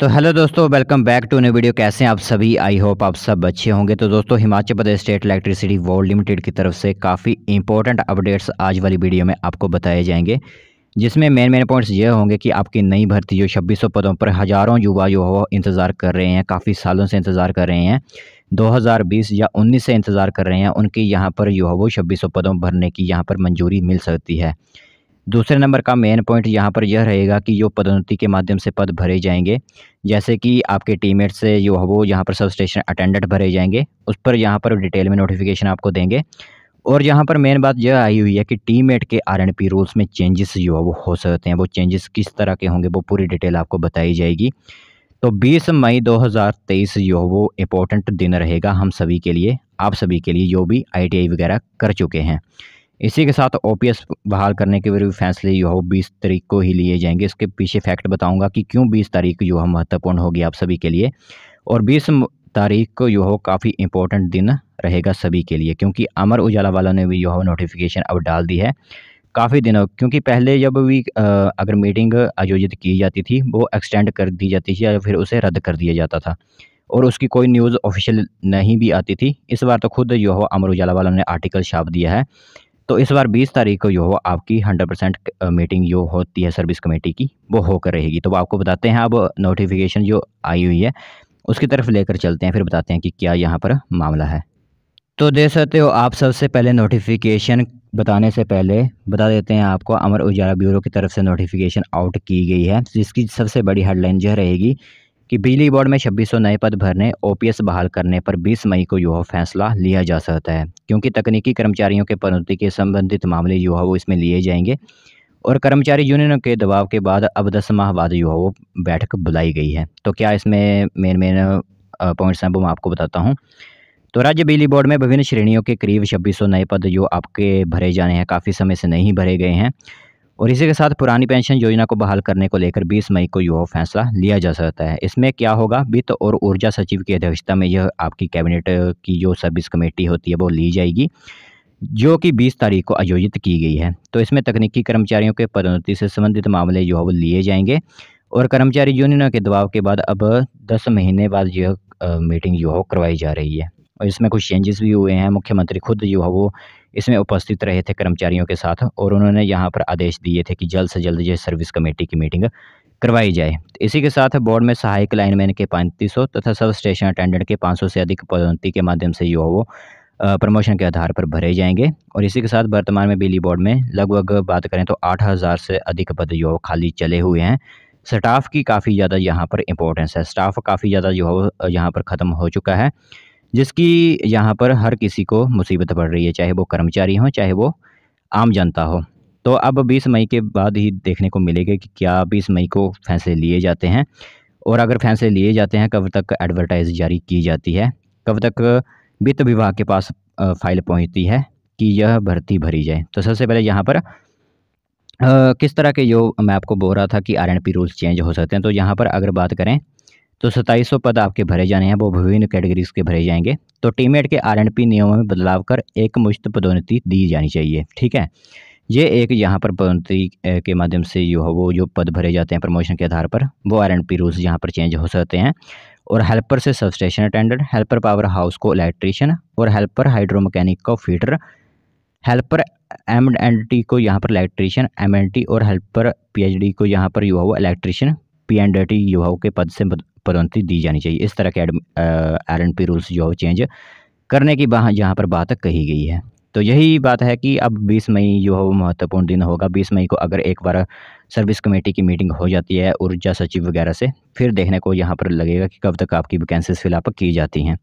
तो हेलो दोस्तों welcome back to new video कैसे हैं आप सभी आई होप आप सब अच्छे होंगे तो दोस्तों Himachal Pradesh state electricity board limited की तरफ से काफ़ी इंपॉर्टेंट अपडेट्स आज वाली वीडियो में आपको बताए जाएंगे जिसमें मेन मेन पॉइंट्स ये होंगे कि आपकी नई भर्ती जो छब्बीस पदों पर हज़ारों युवा जो हो इंतज़ार कर रहे हैं काफ़ी सालों से इंतज़ार कर रहे हैं 2020 या 19 से इंतज़ार कर रहे हैं उनकी यहाँ पर जो है वो छब्बीस पदों भरने की यहाँ पर मंजूरी मिल सकती है दूसरे नंबर का मेन पॉइंट यहाँ पर यह रहेगा कि जो पदोन्नति के माध्यम से पद भरे जाएंगे जैसे कि आपके टीममेट से जो है वो यहाँ पर सब स्टेशन अटेंडेंट भरे जाएंगे उस पर यहाँ पर डिटेल में नोटिफिकेशन आपको देंगे और यहाँ पर मेन बात यह आई हुई है कि टीममेट के आर एंड पी रूल्स में चेंजेस जो है वो हो सकते हैं वो चेंजेस किस तरह के होंगे वो पूरी डिटेल आपको बताई जाएगी तो 20 मई 2023 जो है वो इम्पोर्टेंट दिन रहेगा हम सभी के लिए आप सभी के लिए जो भी आईटीआई वगैरह कर चुके हैं इसी के साथ ओपीएस बहाल करने के भी फैसले वो बीस तारीख को ही लिए जाएंगे इसके पीछे फैक्ट बताऊंगा कि क्यों बीस तारीख युवा महत्वपूर्ण होगी आप सभी के लिए और बीस तारीख को है काफ़ी इंपॉर्टेंट दिन रहेगा सभी के लिए क्योंकि अमर उजाला वालों ने भी युवा नोटिफिकेशन अब डाल दी है काफ़ी दिनों क्योंकि पहले जब भी अगर मीटिंग आयोजित की जाती थी वो एक्सटेंड कर दी जाती थी या फिर उसे रद्द कर दिया जाता था और उसकी कोई न्यूज़ ऑफिशियल नहीं भी आती थी इस बार तो खुद है अमर उजाला वालों ने आर्टिकल छाप दिया है तो इस बार 20 तारीख को जो हो आपकी 100 परसेंट मीटिंग जो होती है सर्विस कमेटी की वो होकर रहेगी तो वो आपको बताते हैं अब नोटिफिकेशन जो आई हुई है उसकी तरफ लेकर चलते हैं फिर बताते हैं कि क्या यहाँ पर मामला है तो देख सकते हो आप सबसे पहले नोटिफिकेशन बताने से पहले बता देते हैं आपको अमर उजाला ब्यूरो की तरफ से नोटिफिकेशन आउट की गई है जिसकी सबसे बड़ी हेडलाइन जो रहेगी कि बिजली बोर्ड में 2600 नए पद भरने ओपीएस बहाल करने पर 20 मई को युवा फैसला लिया जा सकता है क्योंकि तकनीकी कर्मचारियों के पदोन्नति के संबंधित मामले युवा वो इसमें लिए जाएंगे और कर्मचारी यूनियनों के दबाव के बाद अब दस माह बाद युवा वो बैठक बुलाई गई है तो क्या इसमें मेन मेन पॉइंट्स हैं वो मैं आपको बताता हूँ तो राज्य बिजली बोर्ड में विभिन्न श्रेणियों के करीब छब्बीस नए पद जो आपके भरे जाने हैं काफ़ी समय से नहीं भरे गए हैं और इसी के साथ पुरानी पेंशन योजना को बहाल करने को लेकर 20 मई को यह फैसला लिया जा सकता है इसमें क्या होगा वित्त और ऊर्जा सचिव की अध्यक्षता में यह आपकी कैबिनेट की जो सर्विस कमेटी होती है वो ली जाएगी जो कि 20 तारीख को आयोजित की गई है तो इसमें तकनीकी कर्मचारियों के पदोन्नति से संबंधित मामले जो है वो लिए जाएंगे और कर्मचारी यूनियनों के दबाव के बाद अब दस महीने बाद यह मीटिंग जो करवाई जा रही है और इसमें कुछ चेंजेस भी हुए हैं मुख्यमंत्री खुद जो है वो इसमें उपस्थित रहे थे कर्मचारियों के साथ और उन्होंने यहाँ पर आदेश दिए थे कि जल्द से जल्द जो सर्विस कमेटी की मीटिंग करवाई जाए इसी के साथ बोर्ड में सहायक लाइनमैन के पैंतीस तथा सब स्टेशन अटेंडेंट के पाँच से अधिक पदोन्नति के माध्यम से जो वो प्रमोशन के आधार पर भरे जाएंगे और इसी के साथ वर्तमान में बिजली बोर्ड में लगभग बात करें तो आठ हज़ार से अधिक पद जो खाली चले हुए हैं स्टाफ़ की काफ़ी ज़्यादा यहाँ पर इम्पोर्टेंस है स्टाफ़ काफ़ी ज़्यादा जो है यहाँ पर ख़त्म हो चुका है जिसकी यहाँ पर हर किसी को मुसीबत पड़ रही है चाहे वो कर्मचारी हों चाहे वो आम जनता हो तो अब 20 मई के बाद ही देखने को मिलेगा कि क्या 20 मई को फैसले लिए जाते हैं और अगर फैसले लिए जाते हैं कब तक एडवर्टाइज़ जारी की जाती है कब तक वित्त विभाग के पास फाइल पहुँचती है कि यह भर्ती भरी जाए तो सबसे पहले यहाँ पर आ, किस तरह के जो मैं आपको बोल रहा था कि R N P rules change हो सकते हैं तो यहाँ पर अगर बात करें तो सताईस सौ पद आपके भरे जाने हैं वो विभिन्न कैटेगरीज के भरे जाएंगे तो टीमेट के आर नियमों में बदलाव कर एक मुश्त पदोन्नति दी जानी चाहिए ठीक है ये एक यहाँ पर पदोन्नति के माध्यम से जो है वो जो पद भरे जाते हैं प्रमोशन के आधार पर वो आर एंड पी रूल्स यहाँ पर चेंज हो सकते हैं और हेल्पर से sub station attendant helper power house को इलेक्ट्रिशियन और हेल्पर हाइड्रो मैकेनिक को fitter helper M and T को यहाँ पर इलेक्ट्रिशियन एम एंड टी और हेल्पर पीएचडी को यहाँ पर जो है वो इलेक्ट्रिशियन पी एंड डी युवाओं के पद से पदोन्नति दी जानी चाहिए इस तरह के आर एंड पी रूल्स जो है चेंज करने की बात यहाँ पर बात कही गई है तो यही बात है कि अब 20 मई जो है वो महत्वपूर्ण दिन होगा 20 मई को अगर एक बार सर्विस कमेटी की मीटिंग हो जाती है ऊर्जा सचिव वगैरह से फिर देखने को यहाँ पर लगेगा कि कब तक आपकी वैकेंसीज फिलअप की जाती हैं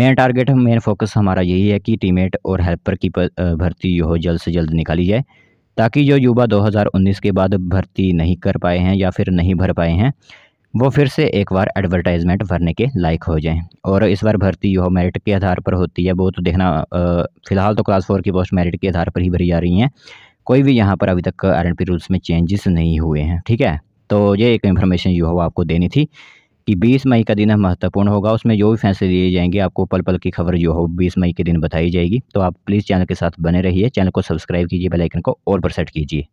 मेन टारगेट मेन फोकस हमारा यही है कि टीमेट और हेल्पर की भर्ती जो हो जल्द से जल्द निकाली जाए ताकि जो युवा 2019 के बाद भर्ती नहीं कर पाए हैं या फिर नहीं भर पाए हैं वो फिर से एक बार एडवर्टाइजमेंट भरने के लायक हो जाएं और इस बार भर्ती युवा मेरिट के आधार पर होती है वो तो देखना फ़िलहाल तो क्लास फोर की पोस्ट मेरिट के आधार पर ही भरी जा रही हैं कोई भी यहाँ पर अभी तक आर रूल्स में चेंजेस नहीं हुए हैं ठीक है तो ये एक इन्फॉर्मेशन युवा है आपको देनी थी कि 20 मई का दिन महत्वपूर्ण होगा उसमें जो भी फैसले लिए जाएंगे आपको पल पल की खबर जो हो 20 मई के दिन बताई जाएगी तो आप प्लीज़ चैनल के साथ बने रहिए चैनल को सब्सक्राइब कीजिए बेलाइकन को और प्रसेट कीजिए